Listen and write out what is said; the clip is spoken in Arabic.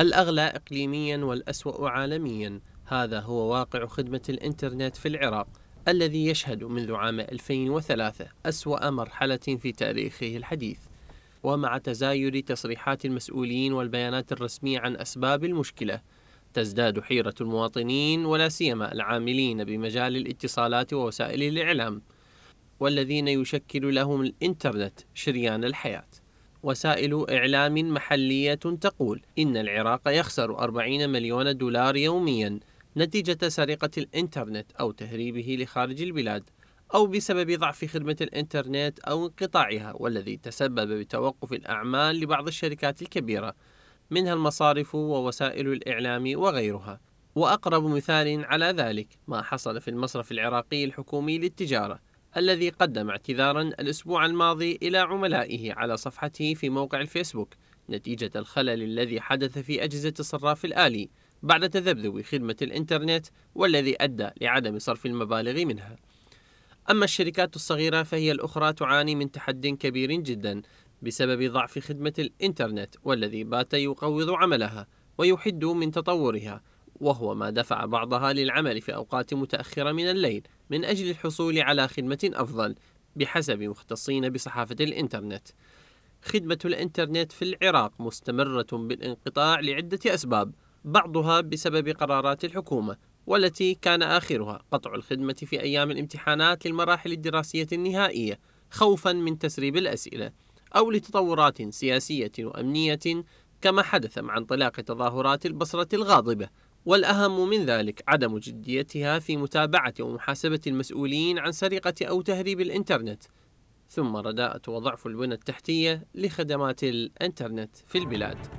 الأغلى إقليميا والأسوأ عالميا هذا هو واقع خدمة الإنترنت في العراق الذي يشهد منذ عام 2003 أسوأ مرحلة في تاريخه الحديث ومع تزايد تصريحات المسؤولين والبيانات الرسمية عن أسباب المشكلة تزداد حيرة المواطنين ولا سيما العاملين بمجال الاتصالات ووسائل الإعلام والذين يشكل لهم الإنترنت شريان الحياه وسائل إعلام محلية تقول إن العراق يخسر 40 مليون دولار يوميا نتيجة سرقة الإنترنت أو تهريبه لخارج البلاد أو بسبب ضعف خدمة الإنترنت أو انقطاعها والذي تسبب بتوقف الأعمال لبعض الشركات الكبيرة منها المصارف ووسائل الإعلام وغيرها وأقرب مثال على ذلك ما حصل في المصرف العراقي الحكومي للتجارة الذي قدم اعتذارا الأسبوع الماضي إلى عملائه على صفحته في موقع الفيسبوك نتيجة الخلل الذي حدث في أجهزة الصراف الآلي بعد تذبذب خدمة الإنترنت والذي أدى لعدم صرف المبالغ منها. أما الشركات الصغيرة فهي الأخرى تعاني من تحد كبير جدا بسبب ضعف خدمة الإنترنت والذي بات يقوض عملها ويحد من تطورها وهو ما دفع بعضها للعمل في أوقات متأخرة من الليل من أجل الحصول على خدمة أفضل بحسب مختصين بصحافة الإنترنت. خدمة الإنترنت في العراق مستمرة بالانقطاع لعدة أسباب، بعضها بسبب قرارات الحكومة، والتي كان آخرها قطع الخدمة في أيام الامتحانات للمراحل الدراسية النهائية خوفا من تسريب الأسئلة، أو لتطورات سياسية وأمنية كما حدث مع انطلاق تظاهرات البصرة الغاضبة. والأهم من ذلك عدم جديتها في متابعة ومحاسبة المسؤولين عن سرقة أو تهريب الإنترنت ثم رداءة وضعف البنى التحتية لخدمات الإنترنت في البلاد